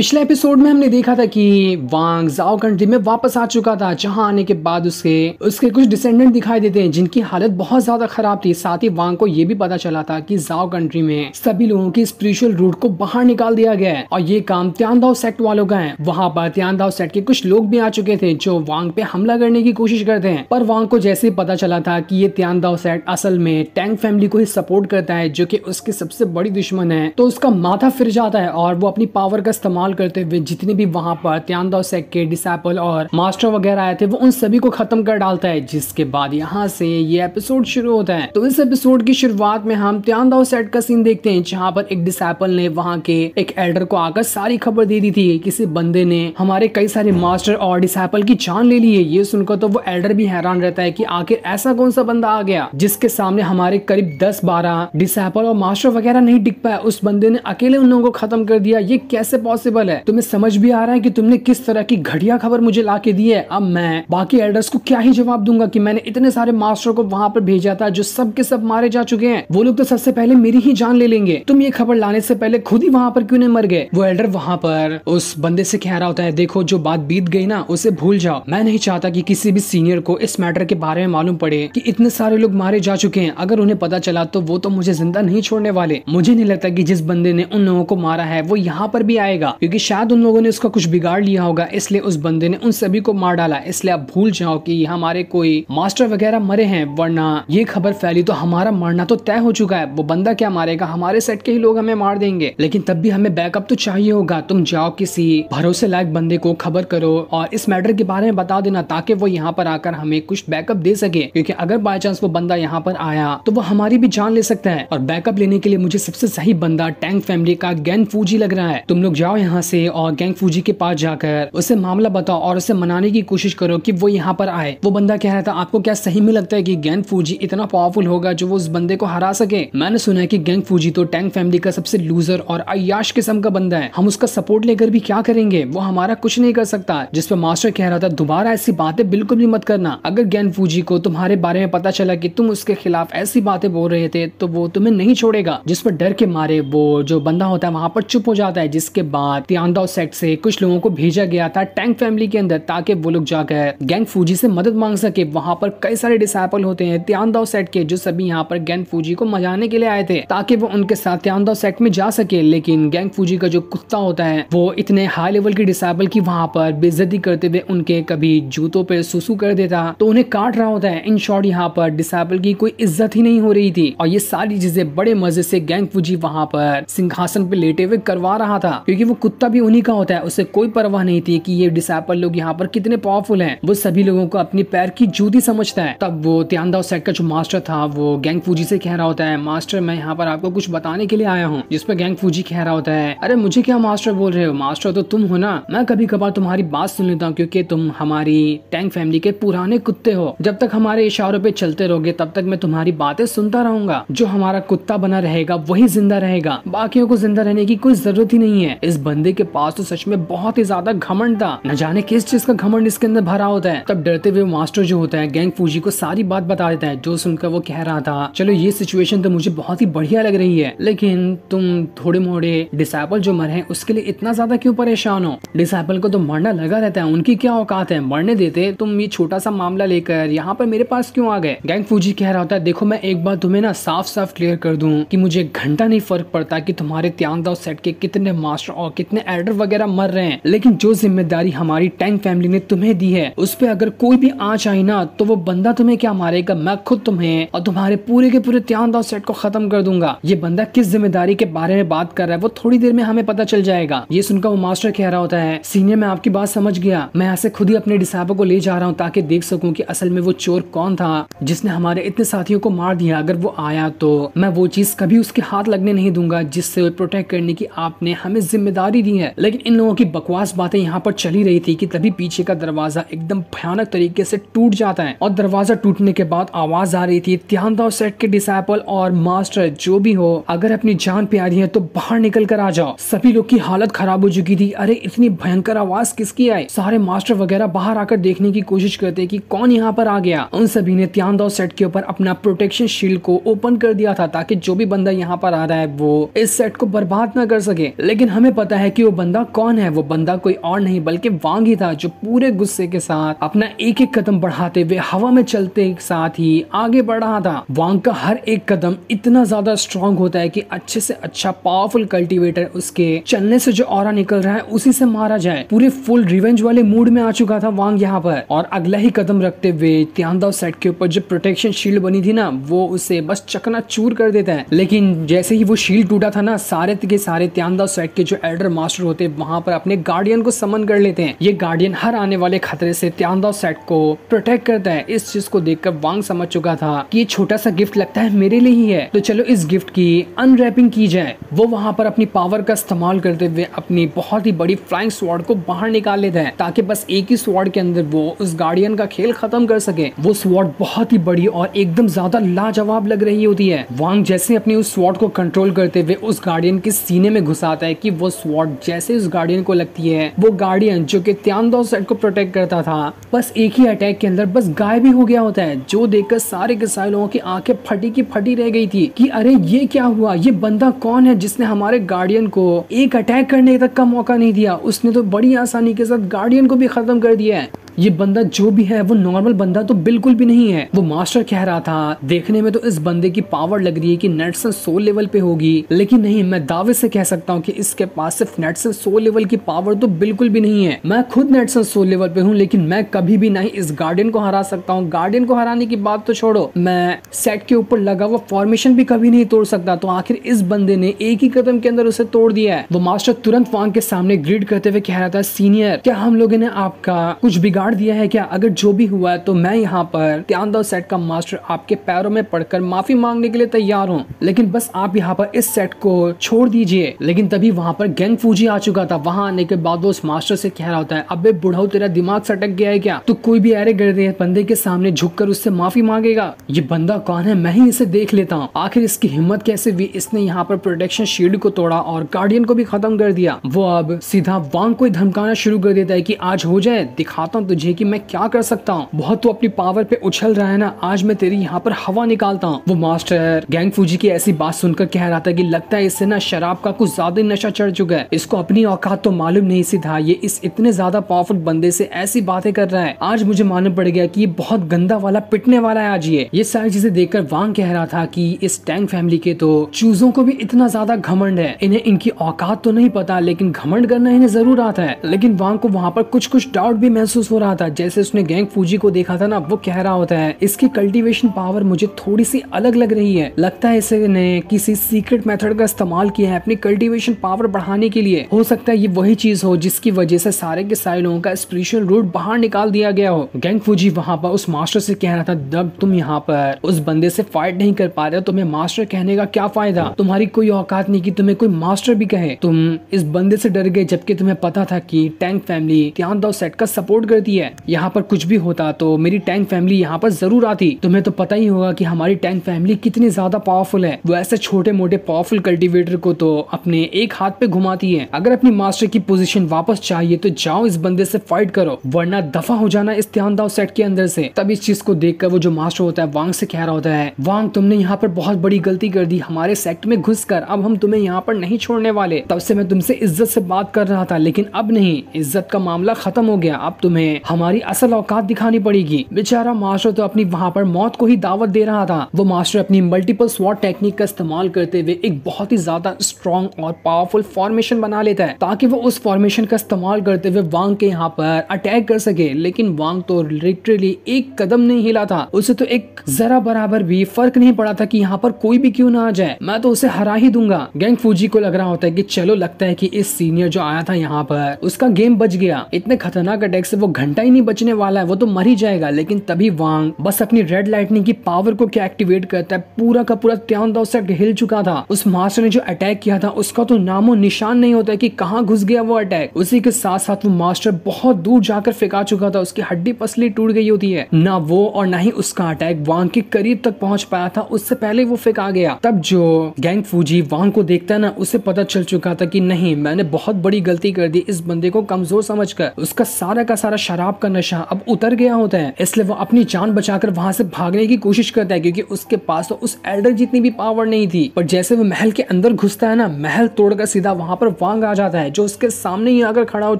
पिछले एपिसोड में हमने देखा था कि वांग जाओ कंट्री में वापस आ चुका था जहां आने के बाद उसके उसके कुछ डिसेंडेंट दिखाई देते हैं जिनकी हालत बहुत ज्यादा खराब थी साथ ही वांग को यह भी पता चला था कि जाओ कंट्री में सभी लोगों की स्पिरिचुअल रूट को बाहर निकाल दिया गया है और ये काम त्यानदाव सेक्ट वालों का है वहाँ पर त्यानदाव सेक्ट के कुछ लोग भी आ चुके थे जो वांग पे हमला करने की कोशिश करते हैं पर वांग को जैसे ही पता चला था की ये त्यानदाव सेक्ट असल में टैंक फैमिली को ही सपोर्ट करता है जो की उसकी सबसे बड़ी दुश्मन है तो उसका माथा फिर जाता है और वो अपनी पावर का इस्तेमाल इस्तेमाल करते हुए जितने भी वहाँ पर त्यानदौ सेक्के डिसपल और मास्टर वगैरह आए थे वो उन सभी को खत्म कर डालता है जिसके बाद यहाँ से ये एपिसोड शुरू होता है तो इस एपिसोड की शुरुआत में हम त्यानदौ सेट का सीन देखते हैं जहाँ पर एक डिसपल ने वहाँ के एक एल्डर को आकर सारी खबर दे दी थी किसी बंदे ने हमारे कई सारे मास्टर और डिसपल की जान ले ली है ये सुनकर तो वो एल्डर भी हैरान रहता है की आखिर ऐसा कौन सा बंदा आ गया जिसके सामने हमारे करीब दस बारह डिसपल और मास्टर वगैरह नहीं टिक पाया उस बंदे ने अकेले उन लोगों को खत्म कर दिया ये कैसे पॉसिबल पॉसिबल है तुम्हें समझ भी आ रहा है कि तुमने किस तरह की घटिया खबर मुझे ला के दी है अब मैं बाकी एल्डर्स को क्या ही जवाब दूंगा कि मैंने इतने सारे मास्टर को वहां पर भेजा था जो सब के सब मारे जा चुके हैं वो लोग तो सबसे पहले मेरी ही जान ले लेंगे तुम ये खबर लाने से पहले खुद ही वहां पर क्यों नहीं मर गए वो एल्डर वहां पर उस बंदे से कह रहा होता है देखो जो बात बीत गई ना उसे भूल जाओ मैं नहीं चाहता कि किसी भी सीनियर को इस मैटर के बारे में मालूम पड़े की इतने सारे लोग मारे जा चुके हैं अगर उन्हें पता चला तो वो तो मुझे जिंदा नहीं छोड़ने वाले मुझे नहीं लगता की जिस बंदे ने उन लोगों को मारा है वो यहाँ पर भी आएगा क्योंकि शायद उन लोगों ने उसका कुछ बिगाड़ लिया होगा इसलिए उस बंदे ने उन सभी को मार डाला इसलिए आप भूल जाओ कि हमारे कोई मास्टर वगैरह मरे हैं वरना ये खबर फैली तो हमारा मरना तो तय हो चुका है वो बंदा क्या मारेगा हमारे सेट के ही लोग हमें मार देंगे लेकिन तब भी हमें बैकअप तो चाहिए होगा तुम जाओ किसी भरोसे लायक बंदे को खबर करो और इस मैटर के बारे में बता देना ताकि वो यहाँ पर आकर हमें कुछ बैकअप दे सके क्योंकि अगर बाय चांस वो बंदा यहाँ पर आया तो वो हमारी भी जान ले सकता है और बैकअप लेने के लिए मुझे सबसे सही बंदा टैंक फैमिली का गैन फूजी लग रहा है तुम लोग जाओ यहाँ यहाँ से और गैंग फूजी के पास जाकर उसे मामला बताओ और उसे मनाने की कोशिश करो कि वो यहाँ पर आए वो बंदा कह रहा था आपको क्या सही में लगता है कि गैंग फूजी इतना पावरफुल होगा जो वो उस बंदे को हरा सके मैंने सुना है कि गैंग फूजी तो टैंक फैमिली का सबसे लूजर और अयाश किस्म का बंदा है हम उसका सपोर्ट लेकर भी क्या करेंगे वो हमारा कुछ नहीं कर सकता जिसपे मास्टर कह रहा था दोबारा ऐसी बातें बिल्कुल भी मत करना अगर गैंग फूजी को तुम्हारे बारे में पता चला की तुम उसके खिलाफ ऐसी बातें बोल रहे थे तो वो तुम्हें नहीं छोड़ेगा जिस पर डर के मारे वो जो बंदा होता है वहाँ पर चुप हो जाता है जिसके बाद तियांदाओ सेक्ट से कुछ लोगों को भेजा गया था टैंक फैमिली के अंदर ताकि वो लोग जाकर गैंग फूजी से मदद मांग सके वहाँ पर कई सारे डिसाइपल होते हैं तियांदाओ सेट के जो सभी यहाँ पर गैंग फूजी को मजाने के लिए आए थे ताकि वो उनके साथ तियांदाओ सेट में जा सके लेकिन गैंग फूजी का जो कुत्ता होता है वो इतने हाई लेवल के डिसाइपल की वहाँ पर बेजती करते हुए उनके कभी जूतों पर सुसू कर देता तो उन्हें काट रहा होता है इन शॉर्ट यहाँ पर डिसाइपल की कोई इज्जत ही नहीं हो रही थी और ये सारी चीजें बड़े मजे से गैंग फूजी वहाँ पर सिंहासन पे लेटे हुए करवा रहा था क्योंकि वो कुत्ता भी उन्हीं का होता है उसे कोई परवाह नहीं थी कि ये डिसाइपल लोग यहाँ पर कितने पावरफुल हैं वो सभी लोगों को अपने पैर की जूती समझता है तब वो त्यानदाव सेट का जो मास्टर था वो गैंग फूजी से कह रहा होता है मास्टर मैं यहाँ पर आपको कुछ बताने के लिए आया हूँ जिसपे गैंग फूजी कह रहा होता है अरे मुझे क्या मास्टर बोल रहे हो मास्टर तो तुम हो ना मैं कभी कभार तुम्हारी बात सुन लेता हूँ क्योंकि तुम हमारी टैंक फैमिली के पुराने कुत्ते हो जब तक हमारे इशारों पे चलते रहोगे तब तक मैं तुम्हारी बातें सुनता रहूंगा जो हमारा कुत्ता बना रहेगा वही जिंदा रहेगा बाकियों को जिंदा रहने की कोई जरूरत ही नहीं है इस बंद बंदे के पास तो सच में बहुत ही ज्यादा घमंड था न जाने किस चीज का घमंड इसके अंदर भरा होता है तब डरते हुए मास्टर जो होता है गैंग फूजी को सारी बात बता देता है जो सुनकर वो कह रहा था चलो ये सिचुएशन तो मुझे बहुत ही बढ़िया लग रही है लेकिन तुम थोड़े मोड़े डिसाइपल जो मरे उसके लिए इतना ज्यादा क्यों परेशान हो डिसाइपल को तो मरना लगा रहता है उनकी क्या औकात है मरने देते तुम ये छोटा सा मामला लेकर यहाँ पर मेरे पास क्यों आ गए गैंग फूजी कह रहा होता है देखो मैं एक बार तुम्हें ना साफ साफ क्लियर कर दू की मुझे घंटा नहीं फर्क पड़ता की तुम्हारे त्यांग सेट के कितने मास्टर और कितने इतने एडर वगैरह मर रहे हैं लेकिन जो जिम्मेदारी हमारी टैंक फैमिली ने तुम्हें दी है उस पर अगर कोई भी आँच आई ना तो वो बंदा तुम्हें क्या मारेगा मैं खुद तुम्हें और तुम्हारे पूरे के पूरे त्यानदाव सेट को खत्म कर दूंगा ये बंदा किस जिम्मेदारी के बारे में बात कर रहा है वो थोड़ी देर में हमें पता चल जाएगा ये सुनकर वो मास्टर कह रहा होता है सीनियर मैं आपकी बात समझ गया मैं ऐसे खुद ही अपने डिसाइबर को ले जा रहा हूँ ताकि देख सकूँ की असल में वो चोर कौन था जिसने हमारे इतने साथियों को मार दिया अगर वो आया तो मैं वो चीज कभी उसके हाथ लगने नहीं दूंगा जिससे प्रोटेक्ट करने की आपने हमें जिम्मेदारी भी दी है लेकिन इन लोगों की बकवास बातें यहाँ पर चली रही थी कि तभी पीछे का दरवाजा एकदम भयानक तरीके से टूट जाता है और दरवाजा टूटने के बाद आवाज आ रही थी त्यानदाव सेट के डिसाइपल और मास्टर जो भी हो अगर अपनी जान प्यारी है तो बाहर निकल कर आ जाओ सभी लोग की हालत खराब हो चुकी थी अरे इतनी भयंकर आवाज किसकी आई सारे मास्टर वगैरह बाहर आकर देखने की कोशिश करते कि कौन यहाँ पर आ गया उन सभी ने त्यानदाव सेट के ऊपर अपना प्रोटेक्शन शील्ड को ओपन कर दिया था ताकि जो भी बंदा यहाँ पर आ रहा है वो इस सेट को बर्बाद न कर सके लेकिन हमें पता है है कि वो बंदा कौन है वो बंदा कोई और नहीं बल्कि वांग ही था जो पूरे गुस्से के साथ अपना एक एक कदम बढ़ाते हुए हवा में चलते साथ ही आगे बढ़ रहा था वांग का हर एक कदम इतना ज्यादा स्ट्रांग होता है कि अच्छे से अच्छा पावरफुल कल्टीवेटर उसके चलने से जो और निकल रहा है उसी से मारा जाए पूरे फुल रिवेंज वाले मूड में आ चुका था वांग यहाँ पर और अगला ही कदम रखते हुए त्यानदाव सेट के ऊपर जो प्रोटेक्शन शील्ड बनी थी ना वो उसे बस चकना चूर कर देता है लेकिन जैसे ही वो शील्ड टूटा था ना सारे के सारे त्यानदाव सेट के जो एल्डर मास्टर होते हैं वहां पर अपने गार्डियन को समन कर लेते हैं ये गार्डियन हर आने वाले खतरे से त्यादा सेट को प्रोटेक्ट करता है इस चीज को देखकर वांग समझ चुका था कि ये छोटा सा गिफ्ट लगता है मेरे लिए ही है तो चलो इस गिफ्ट की अनरैपिंग की जाए वो वहां पर अपनी पावर का इस्तेमाल करते हुए अपनी बहुत ही बड़ी फ्लाइंग स्वॉर्ड को बाहर निकाल लेते हैं ताकि बस एक ही स्वॉर्ड के अंदर वो उस गार्डियन का खेल खत्म कर सके वो स्वॉर्ड बहुत ही बड़ी और एकदम ज्यादा लाजवाब लग रही होती है वांग जैसे अपनी उस स्वॉर्ड को कंट्रोल करते हुए उस गार्डियन के सीने में घुसाता है कि वो स्वॉर्ड और जैसे उस गार्डियन को लगती है वो गार्डियन जो कि त्यानदो सेट को प्रोटेक्ट करता था बस एक ही अटैक के अंदर बस गायब ही हो गया होता है जो देखकर सारे के सारे लोगों की आंखें फटी की फटी रह गई थी कि अरे ये क्या हुआ ये बंदा कौन है जिसने हमारे गार्डियन को एक अटैक करने तक का मौका नहीं दिया उसने तो बड़ी आसानी के साथ गार्डियन को भी खत्म कर दिया है ये बंदा जो भी है वो नॉर्मल बंदा तो बिल्कुल भी नहीं है वो मास्टर कह रहा था देखने में तो इस बंदे की पावर लग रही है कि नेटसन सो लेवल पे होगी लेकिन नहीं मैं दावे से कह सकता हूँ कि इसके पास सिर्फ नेटसन सो लेवल की पावर तो बिल्कुल भी नहीं है मैं खुद नेटसन सो लेवल पे हूँ लेकिन मैं कभी भी नहीं इस गार्डन को हरा सकता हूँ गार्डन को हराने की बात तो छोड़ो मैं सेट के ऊपर लगा हुआ फॉर्मेशन भी कभी नहीं तोड़ सकता तो आखिर इस बंदे ने एक ही कदम के अंदर उसे तोड़ दिया है वो मास्टर तुरंत वांग के सामने ग्रीड करते हुए कह रहा था सीनियर क्या हम लोगों ने आपका कुछ भी बिगाड़ दिया है क्या अगर जो भी हुआ है तो मैं यहाँ पर त्यानदाव सेट का मास्टर आपके पैरों में पड़कर माफी मांगने के लिए तैयार हूँ लेकिन बस आप यहाँ पर इस सेट को छोड़ दीजिए लेकिन तभी वहाँ पर गैंग फूजी आ चुका था वहाँ आने के बाद वो उस मास्टर से कह रहा होता है अब बुढ़ाओ तेरा दिमाग सटक गया है क्या तो कोई भी अरे गड़े बंदे के सामने कर उससे माफी मांगेगा ये बंदा कौन है मैं ही इसे देख लेता हूँ आखिर इसकी हिम्मत कैसे हुई इसने यहाँ पर प्रोटेक्शन शील्ड को तोड़ा और गार्डियन को भी खत्म कर दिया वो अब सीधा वांग को धमकाना शुरू कर देता है की आज हो जाए दिखाता हूँ तुझे कि मैं क्या कर सकता हूँ बहुत तू अपनी पावर पे उछल रहा है ना आज मैं तेरी यहाँ पर हवा निकालता हूँ वो मास्टर गैंग फूजी की ऐसी बात सुनकर कह रहा था की लगता है इससे ना शराब का कुछ ज्यादा नशा चढ़ चुका है इसको अपनी औकात तो मालूम नहीं सी था ये इस इतने ज्यादा पावरफुल बंदे से ऐसी बातें कर रहा है आज मुझे मालूम पड़ गया की ये बहुत गंदा वाला पिटने वाला है आज ये ये सारी चीजें देखकर वांग कह रहा था की इस टैंक फैमिली के तो चूजों को भी इतना ज्यादा घमंड है इन्हें इनकी औकात तो नहीं पता लेकिन घमंड करना इन्हें जरूर आता है लेकिन वांग को वहाँ पर कुछ कुछ डाउट भी महसूस हो रहा था जैसे उसने गैंग फूजी को देखा था ना वो कह रहा होता है इसकी कल्टीवेशन पावर मुझे थोड़ी सी अलग लग रही है लगता है इसने किसी सीक्रेट मेथड का इस्तेमाल किया है अपनी कल्टीवेशन पावर बढ़ाने के लिए हो सकता है ये वही चीज हो जिसकी वजह से सारे के सारे लोगों का स्पिरिचुअल रूट बाहर निकाल दिया गया हो गैंग फूजी वहाँ पर उस मास्टर से कह रहा था जब तुम यहाँ पर उस बंदे से फाइट नहीं कर पा रहे हो तुम्हें मास्टर कहने का क्या फायदा तुम्हारी कोई औकात नहीं की तुम्हें कोई मास्टर भी कहे तुम इस बंदे से डर गए जबकि तुम्हें पता था की टैंक फैमिली सेट का सपोर्ट करती रहती है यहाँ पर कुछ भी होता तो मेरी टैंक फैमिली यहाँ पर जरूर आती तुम्हें तो पता ही होगा की हमारी टैंक फैमिली कितनी ज्यादा पावरफुल है वो ऐसे छोटे मोटे पावरफुल कल्टिवेटर को तो अपने एक हाथ पे घुमाती है अगर अपनी मास्टर की पोजिशन वापस चाहिए तो जाओ इस बंदे से फाइट करो वरना दफा हो जाना इस ध्यानदाव सेट के अंदर से तब इस चीज को देख वो जो मास्टर होता है वांग से कह रहा होता है वांग तुमने यहाँ पर बहुत बड़ी गलती कर दी हमारे सेक्ट में घुस कर अब हम तुम्हें यहाँ पर नहीं छोड़ने वाले तब से मैं तुमसे इज्जत से बात कर रहा था लेकिन अब नहीं इज्जत का मामला खत्म हो गया अब तुम्हें हमारी असल औकात दिखानी पड़ेगी बेचारा मास्टर तो अपनी वहाँ पर मौत को ही दावत दे रहा था वो मास्टर अपनी मल्टीपल स्वॉट टेक्निक का इस्तेमाल करते हुए एक बहुत ही ज्यादा स्ट्रॉन्ग और पावरफुल फॉर्मेशन बना लेता है ताकि वो उस फॉर्मेशन का इस्तेमाल करते हुए वांग के यहाँ पर अटैक कर सके लेकिन वांग तो लिटरली एक कदम नहीं हिला था उसे तो एक जरा बराबर भी फर्क नहीं पड़ा था कि यहाँ पर कोई भी क्यों ना आ जाए मैं तो उसे हरा ही दूंगा गैंग फूजी को लग रहा होता है की चलो लगता है की इस सीनियर जो आया था यहाँ पर उसका गेम बच गया इतने खतरनाक अटैक से वो घंटे घंटा ही नहीं बचने वाला है वो तो मर ही जाएगा लेकिन तभी वांग बस अपनी रेड लाइटनिंग की पावर को क्या एक्टिवेट करता है पूरा का पूरा त्यान था हिल चुका था उस मास्टर ने जो अटैक किया था उसका तो नामो निशान नहीं होता है की कहाँ घुस गया वो अटैक उसी के साथ साथ वो मास्टर बहुत दूर जाकर फेंका चुका था उसकी हड्डी पसली टूट गई होती है ना वो और ना ही उसका अटैक वांग के करीब तक पहुंच पाया था उससे पहले वो फेंका गया तब जो गैंग फूजी वांग को देखता है ना उसे पता चल चुका था कि नहीं मैंने बहुत बड़ी गलती कर दी इस बंदे को कमजोर समझ कर उसका सारा का सारा शराब का नशा अब उतर गया होता है इसलिए वो अपनी जान बचाकर वहां से भागने की कोशिश करता है क्योंकि उसके पास तो उस एल्डर जितनी भी पावर नहीं थी पर जैसे वो महल के अंदर घुसता है ना महल तोड़कर सीधा वहां पर वांग आ जाता है जो उसके सामने ही आकर खड़ा हो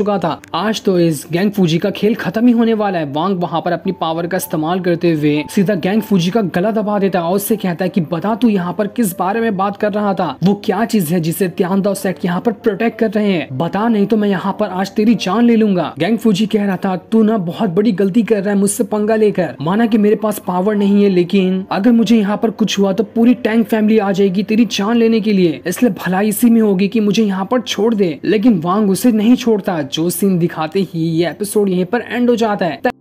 चुका था आज तो इस गैंग फूजी का खेल खत्म ही होने वाला है वांग वहां पर अपनी पावर का इस्तेमाल करते हुए सीधा गैंग फूजी का गला दबा देता है और उससे कहता है की बता तू यहाँ पर किस बारे में बात कर रहा था वो क्या चीज है जिसे त्यान सेट यहाँ पर प्रोटेक्ट कर रहे हैं बता नहीं तो मैं यहाँ पर आज तेरी जान ले लूंगा गैंग फूजी कह रहा था तू ना बहुत बड़ी गलती कर रहा है मुझसे पंगा लेकर माना कि मेरे पास पावर नहीं है लेकिन अगर मुझे यहाँ पर कुछ हुआ तो पूरी टैंक फैमिली आ जाएगी तेरी जान लेने के लिए इसलिए भलाई इसी में होगी की मुझे यहाँ पर छोड़ दे लेकिन वांग उसे नहीं छोड़ता जो सीन दिखाते ही ये एपिसोड यहीं पर एंड हो जाता है